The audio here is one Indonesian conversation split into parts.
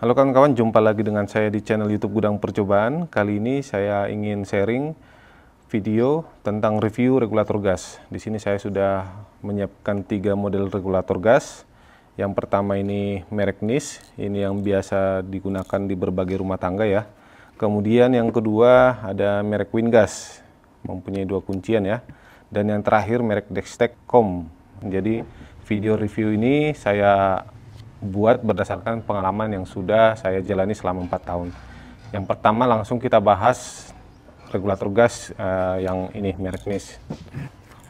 Halo kawan-kawan, jumpa lagi dengan saya di channel YouTube Gudang Percobaan. Kali ini saya ingin sharing video tentang review regulator gas. Di sini saya sudah menyiapkan tiga model regulator gas. Yang pertama ini merek NIS, ini yang biasa digunakan di berbagai rumah tangga ya. Kemudian yang kedua ada merek Wingas, mempunyai dua kuncian ya. Dan yang terakhir merek Dextech.com. Jadi video review ini saya buat berdasarkan pengalaman yang sudah saya jalani selama empat tahun. Yang pertama langsung kita bahas regulator gas uh, yang ini merek NIS.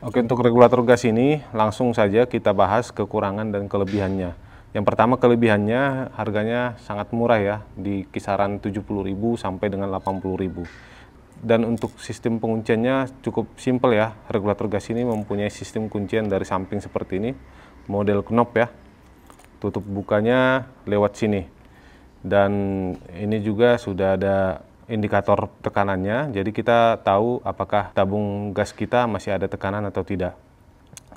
Oke, untuk regulator gas ini langsung saja kita bahas kekurangan dan kelebihannya. Yang pertama kelebihannya harganya sangat murah ya, di kisaran 70.000 sampai dengan 80.000. Dan untuk sistem pengunciannya cukup simpel ya. Regulator gas ini mempunyai sistem kuncian dari samping seperti ini, model knob ya tutup bukanya lewat sini. Dan ini juga sudah ada indikator tekanannya, jadi kita tahu apakah tabung gas kita masih ada tekanan atau tidak.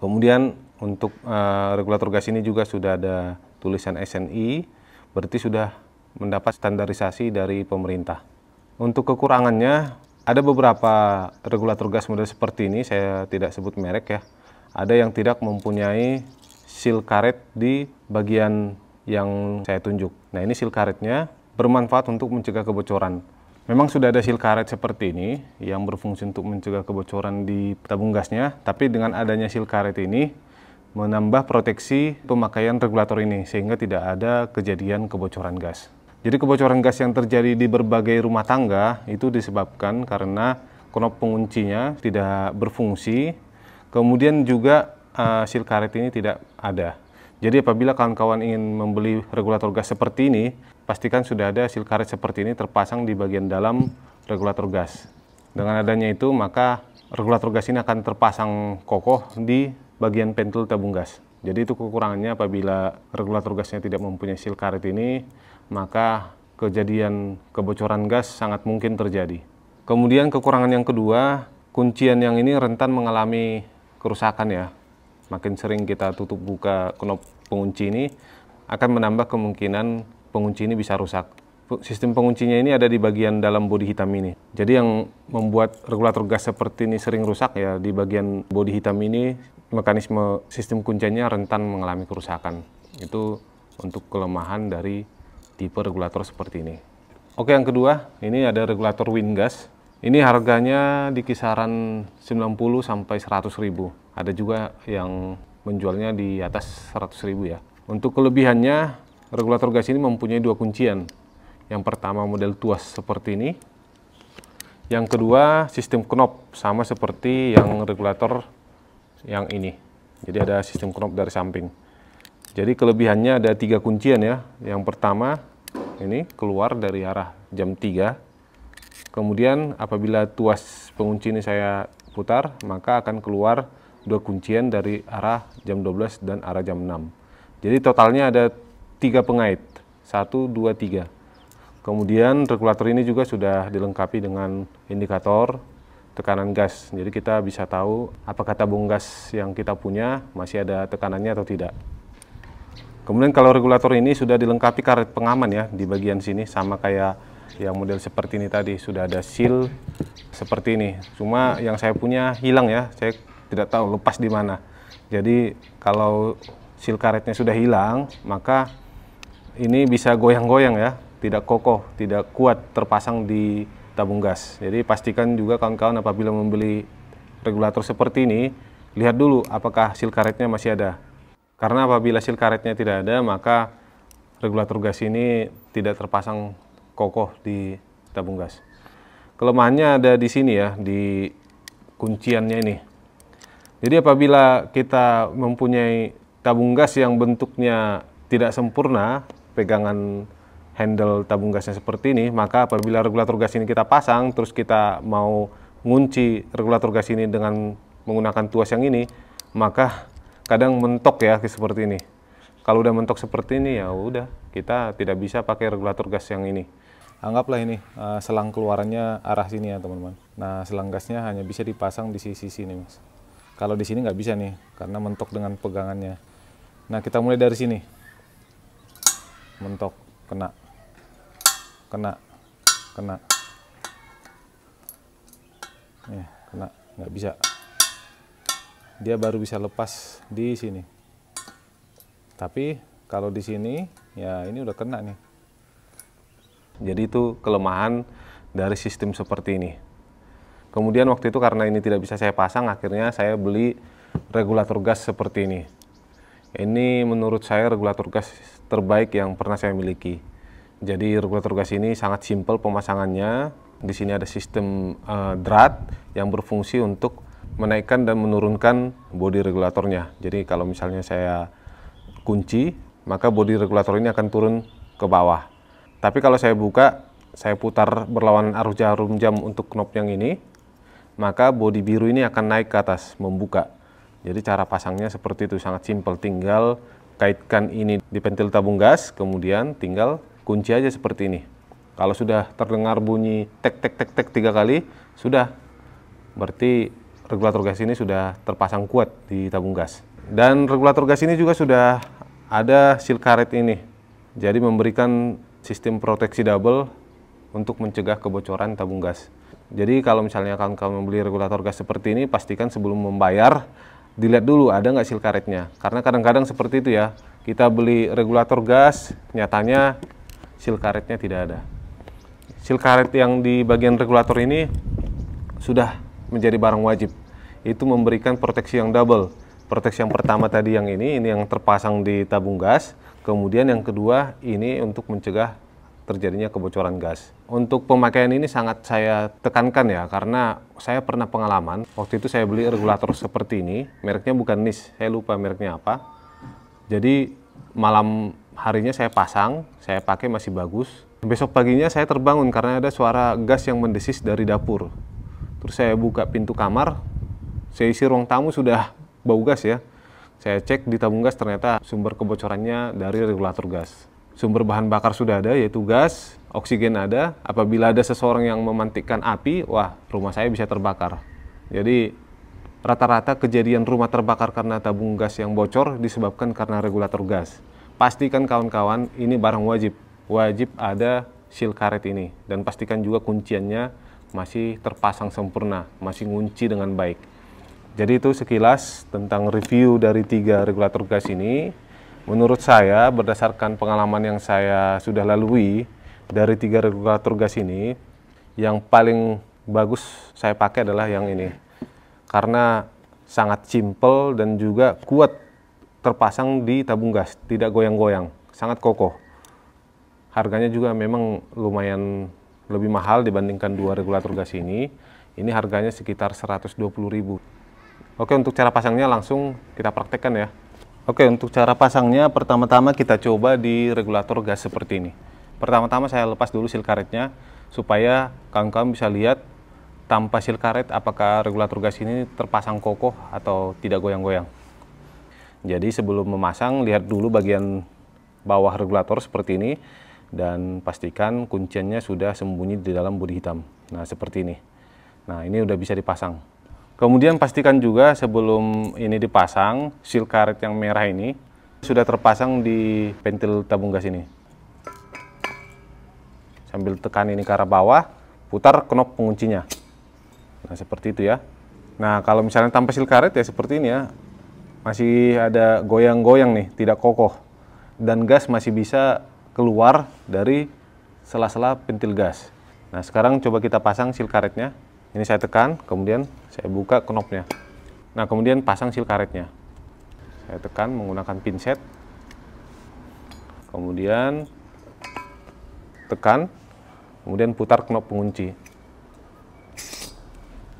Kemudian untuk uh, regulator gas ini juga sudah ada tulisan SNI, berarti sudah mendapat standarisasi dari pemerintah. Untuk kekurangannya, ada beberapa regulator gas model seperti ini, saya tidak sebut merek ya, ada yang tidak mempunyai seal karet di bagian yang saya tunjuk. Nah ini seal karetnya bermanfaat untuk mencegah kebocoran. Memang sudah ada seal karet seperti ini yang berfungsi untuk mencegah kebocoran di tabung gasnya, tapi dengan adanya seal karet ini menambah proteksi pemakaian regulator ini sehingga tidak ada kejadian kebocoran gas. Jadi kebocoran gas yang terjadi di berbagai rumah tangga itu disebabkan karena knop penguncinya tidak berfungsi, kemudian juga uh, eh, seal karet ini tidak ada. Jadi apabila kawan-kawan ingin membeli regulator gas seperti ini, pastikan sudah ada seal karet seperti ini terpasang di bagian dalam regulator gas. Dengan adanya itu, maka regulator gas ini akan terpasang kokoh di bagian pentul tabung gas. Jadi itu kekurangannya apabila regulator gasnya tidak mempunyai seal karet ini, maka kejadian kebocoran gas sangat mungkin terjadi. Kemudian kekurangan yang kedua, kuncian yang ini rentan mengalami kerusakan ya, Makin sering kita tutup buka knob pengunci ini akan menambah kemungkinan pengunci ini bisa rusak. Sistem penguncinya ini ada di bagian dalam bodi hitam ini. Jadi yang membuat regulator gas seperti ini sering rusak ya di bagian bodi hitam ini mekanisme sistem kuncinya rentan mengalami kerusakan. Itu untuk kelemahan dari tipe regulator seperti ini. Oke, yang kedua, ini ada regulator wind gas. Ini harganya di kisaran 90 sampai 100 ribu ada juga yang menjualnya di atas 100 ribu ya. Untuk kelebihannya, regulator gas ini mempunyai dua kuncian. Yang pertama model tuas seperti ini. Yang kedua sistem knop sama seperti yang regulator yang ini. Jadi ada sistem knop dari samping. Jadi kelebihannya ada tiga kuncian ya. Yang pertama ini keluar dari arah jam 3. Kemudian apabila tuas pengunci ini saya putar, maka akan keluar dua kuncian dari arah jam 12 dan arah jam 6. Jadi totalnya ada tiga pengait, satu, dua, tiga. Kemudian regulator ini juga sudah dilengkapi dengan indikator tekanan gas. Jadi kita bisa tahu apakah tabung gas yang kita punya masih ada tekanannya atau tidak. Kemudian kalau regulator ini sudah dilengkapi karet pengaman ya di bagian sini sama kayak yang model seperti ini tadi sudah ada seal seperti ini. Cuma yang saya punya hilang ya. Saya tidak tahu lepas di mana. Jadi kalau sil karetnya sudah hilang, maka ini bisa goyang-goyang ya, tidak kokoh, tidak kuat terpasang di tabung gas. Jadi pastikan juga kawan-kawan apabila membeli regulator seperti ini, lihat dulu apakah sil karetnya masih ada. Karena apabila sil karetnya tidak ada, maka regulator gas ini tidak terpasang kokoh di tabung gas. Kelemahannya ada di sini ya, di kunciannya ini. Jadi apabila kita mempunyai tabung gas yang bentuknya tidak sempurna, pegangan handle tabung gasnya seperti ini, maka apabila regulator gas ini kita pasang, terus kita mau ngunci regulator gas ini dengan menggunakan tuas yang ini, maka kadang mentok ya seperti ini. Kalau udah mentok seperti ini ya udah, kita tidak bisa pakai regulator gas yang ini. Anggaplah ini eh, selang keluarannya arah sini ya teman-teman. Nah selang gasnya hanya bisa dipasang di sisi sini mas. Kalau di sini nggak bisa nih, karena mentok dengan pegangannya. Nah, kita mulai dari sini. Mentok, kena. Kena, kena. Nih, ya, kena, nggak bisa. Dia baru bisa lepas di sini. Tapi kalau di sini, ya ini udah kena nih. Jadi itu kelemahan dari sistem seperti ini. Kemudian waktu itu karena ini tidak bisa saya pasang, akhirnya saya beli regulator gas seperti ini. Ini menurut saya regulator gas terbaik yang pernah saya miliki. Jadi regulator gas ini sangat simpel pemasangannya. Di sini ada sistem uh, eh, drat yang berfungsi untuk menaikkan dan menurunkan bodi regulatornya. Jadi kalau misalnya saya kunci, maka bodi regulator ini akan turun ke bawah. Tapi kalau saya buka, saya putar berlawanan arus jarum jam untuk knob yang ini, maka bodi biru ini akan naik ke atas, membuka. Jadi cara pasangnya seperti itu, sangat simpel. Tinggal kaitkan ini di pentil tabung gas, kemudian tinggal kunci aja seperti ini. Kalau sudah terdengar bunyi tek tek tek tek tiga kali, sudah. Berarti regulator gas ini sudah terpasang kuat di tabung gas. Dan regulator gas ini juga sudah ada seal karet ini. Jadi memberikan sistem proteksi double untuk mencegah kebocoran tabung gas. Jadi kalau misalnya kalian kamu membeli regulator gas seperti ini, pastikan sebelum membayar dilihat dulu ada nggak sil karetnya. Karena kadang-kadang seperti itu ya, kita beli regulator gas, nyatanya sil karetnya tidak ada. Sil karet yang di bagian regulator ini sudah menjadi barang wajib. Itu memberikan proteksi yang double. Proteksi yang pertama tadi yang ini, ini yang terpasang di tabung gas. Kemudian yang kedua ini untuk mencegah terjadinya kebocoran gas. Untuk pemakaian ini sangat saya tekankan ya, karena saya pernah pengalaman, waktu itu saya beli regulator seperti ini, mereknya bukan NIS, saya lupa mereknya apa. Jadi malam harinya saya pasang, saya pakai masih bagus. Besok paginya saya terbangun karena ada suara gas yang mendesis dari dapur. Terus saya buka pintu kamar, saya isi ruang tamu sudah bau gas ya. Saya cek di tabung gas ternyata sumber kebocorannya dari regulator gas sumber bahan bakar sudah ada yaitu gas, oksigen ada. Apabila ada seseorang yang memantikkan api, wah rumah saya bisa terbakar. Jadi rata-rata kejadian rumah terbakar karena tabung gas yang bocor disebabkan karena regulator gas. Pastikan kawan-kawan ini barang wajib. Wajib ada seal karet ini dan pastikan juga kunciannya masih terpasang sempurna, masih ngunci dengan baik. Jadi itu sekilas tentang review dari tiga regulator gas ini. Menurut saya, berdasarkan pengalaman yang saya sudah lalui dari tiga regulator gas ini, yang paling bagus saya pakai adalah yang ini. Karena sangat simple dan juga kuat terpasang di tabung gas, tidak goyang-goyang, sangat kokoh. Harganya juga memang lumayan lebih mahal dibandingkan dua regulator gas ini. Ini harganya sekitar 120.000. Oke, untuk cara pasangnya langsung kita praktekkan ya. Oke, untuk cara pasangnya pertama-tama kita coba di regulator gas seperti ini. Pertama-tama saya lepas dulu sil karetnya supaya kawan-kawan bisa lihat tanpa sil karet apakah regulator gas ini terpasang kokoh atau tidak goyang-goyang. Jadi sebelum memasang lihat dulu bagian bawah regulator seperti ini dan pastikan kuncinya sudah sembunyi di dalam bodi hitam. Nah, seperti ini. Nah, ini udah bisa dipasang. Kemudian pastikan juga sebelum ini dipasang, seal karet yang merah ini sudah terpasang di pentil tabung gas ini. Sambil tekan ini ke arah bawah, putar knob penguncinya. Nah, seperti itu ya. Nah, kalau misalnya tanpa seal karet ya seperti ini ya. Masih ada goyang-goyang nih, tidak kokoh. Dan gas masih bisa keluar dari sela-sela pentil gas. Nah, sekarang coba kita pasang seal karetnya. Ini saya tekan, kemudian saya buka knopnya. Nah, kemudian pasang sil karetnya. Saya tekan menggunakan pinset. Kemudian tekan, kemudian putar knop pengunci.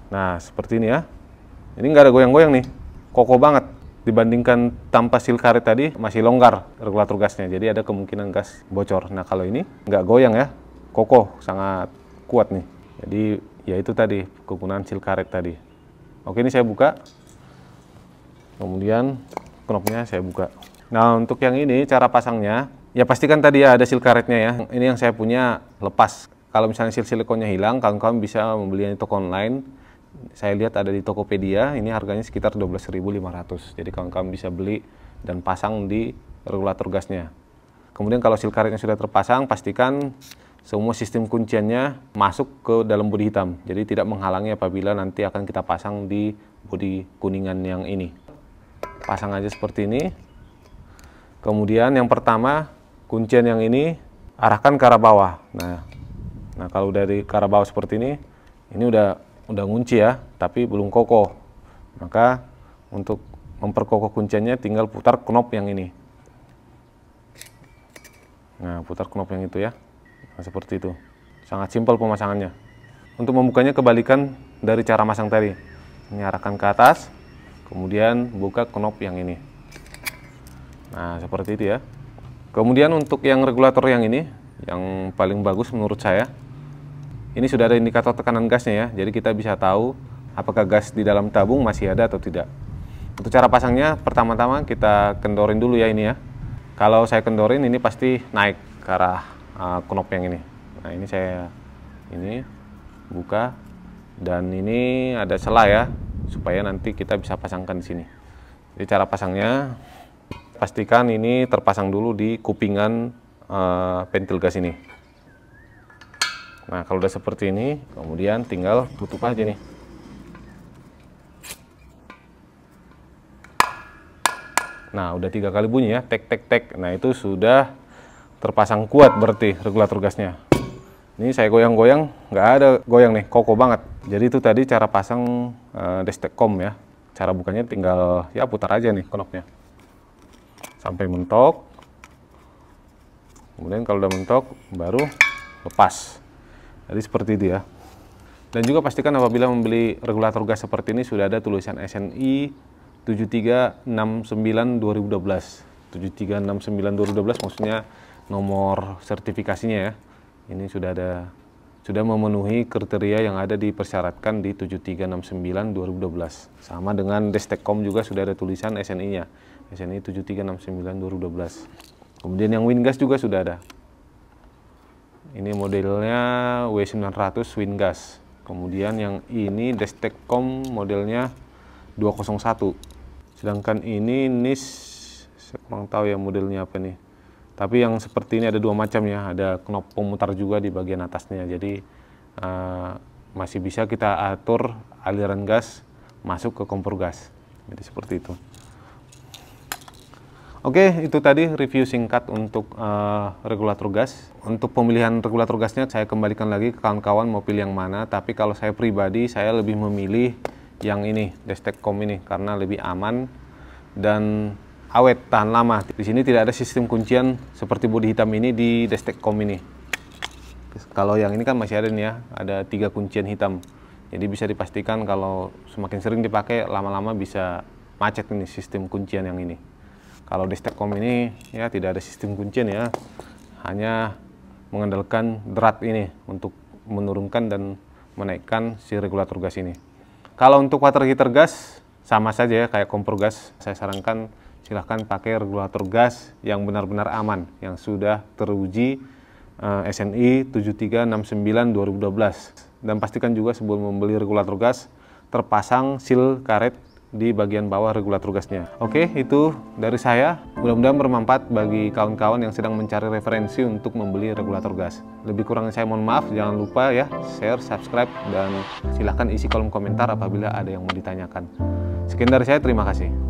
Nah, seperti ini ya. Ini nggak ada goyang-goyang nih. Kokoh banget. Dibandingkan tanpa sil karet tadi, masih longgar regulator gasnya. Jadi ada kemungkinan gas bocor. Nah, kalau ini nggak goyang ya. Kokoh, sangat kuat nih. Jadi Ya itu tadi kegunaan sil karet tadi. Oke, ini saya buka. Kemudian knopnya saya buka. Nah, untuk yang ini cara pasangnya, ya pastikan tadi ya ada sil karetnya ya. Ini yang saya punya lepas. Kalau misalnya sil silikonnya hilang, kawan-kawan bisa membelinya di toko online. Saya lihat ada di Tokopedia, ini harganya sekitar 12.500. Jadi kawan-kawan bisa beli dan pasang di regulator gasnya. Kemudian kalau sil karetnya sudah terpasang, pastikan semua sistem kunciannya masuk ke dalam bodi hitam. Jadi tidak menghalangi apabila nanti akan kita pasang di bodi kuningan yang ini. Pasang aja seperti ini. Kemudian yang pertama kuncian yang ini arahkan ke arah bawah. Nah, nah kalau dari ke arah bawah seperti ini, ini udah udah ngunci ya, tapi belum kokoh. Maka untuk memperkokoh kunciannya tinggal putar knop yang ini. Nah, putar knop yang itu ya. Nah, seperti itu. Sangat simpel pemasangannya. Untuk membukanya kebalikan dari cara masang tadi. Menyarahkan ke atas, kemudian buka knob yang ini. Nah, seperti itu ya. Kemudian untuk yang regulator yang ini, yang paling bagus menurut saya, ini sudah ada indikator tekanan gasnya ya, jadi kita bisa tahu apakah gas di dalam tabung masih ada atau tidak. Untuk cara pasangnya, pertama-tama kita kendorin dulu ya ini ya. Kalau saya kendorin, ini pasti naik ke arah uh, knop yang ini nah ini saya ini buka dan ini ada celah ya supaya nanti kita bisa pasangkan di sini jadi cara pasangnya pastikan ini terpasang dulu di kupingan uh, pentil gas ini nah kalau udah seperti ini kemudian tinggal tutup aja nih Nah, udah tiga kali bunyi ya, tek tek tek. Nah, itu sudah terpasang kuat berarti regulator gasnya ini saya goyang-goyang nggak ada goyang nih kokoh banget jadi itu tadi cara pasang uh, eh, destekom ya cara bukanya tinggal ya putar aja nih knopnya sampai mentok kemudian kalau udah mentok baru lepas jadi seperti itu ya dan juga pastikan apabila membeli regulator gas seperti ini sudah ada tulisan SNI 7369 2012. 7369 2012 maksudnya nomor sertifikasinya ya. Ini sudah ada sudah memenuhi kriteria yang ada dipersyaratkan di 7369 2012. Sama dengan Destekcom juga sudah ada tulisan SNI-nya. SNI 7369 2012. Kemudian yang Wingas juga sudah ada. Ini modelnya W900 Wingas. Kemudian yang ini Destekcom modelnya 201. Sedangkan ini NIS saya kurang tahu ya modelnya apa nih. Tapi yang seperti ini ada dua macam ya, ada knop pemutar juga di bagian atasnya. Jadi uh, masih bisa kita atur aliran gas masuk ke kompor gas. Jadi seperti itu. Oke, itu tadi review singkat untuk uh, regulator gas. Untuk pemilihan regulator gasnya saya kembalikan lagi ke kawan-kawan mau pilih yang mana, tapi kalau saya pribadi saya lebih memilih yang ini, destekcom ini karena lebih aman dan awet, tahan lama. Di sini tidak ada sistem kuncian seperti bodi hitam ini di Destecom ini. Kalau yang ini kan masih ada nih ya, ada tiga kuncian hitam. Jadi bisa dipastikan kalau semakin sering dipakai, lama-lama bisa macet nih sistem kuncian yang ini. Kalau Destecom ini ya tidak ada sistem kuncian ya, hanya mengandalkan drat ini untuk menurunkan dan menaikkan si regulator gas ini. Kalau untuk water heater gas, sama saja ya kayak kompor gas, saya sarankan silahkan pakai regulator gas yang benar-benar aman, yang sudah teruji uh, SNI 7369 2012. Dan pastikan juga sebelum membeli regulator gas, terpasang seal karet di bagian bawah regulator gasnya. Oke, itu dari saya. Mudah-mudahan bermanfaat bagi kawan-kawan yang sedang mencari referensi untuk membeli regulator gas. Lebih kurang saya mohon maaf, jangan lupa ya share, subscribe, dan silahkan isi kolom komentar apabila ada yang mau ditanyakan. Sekian dari saya, terima kasih.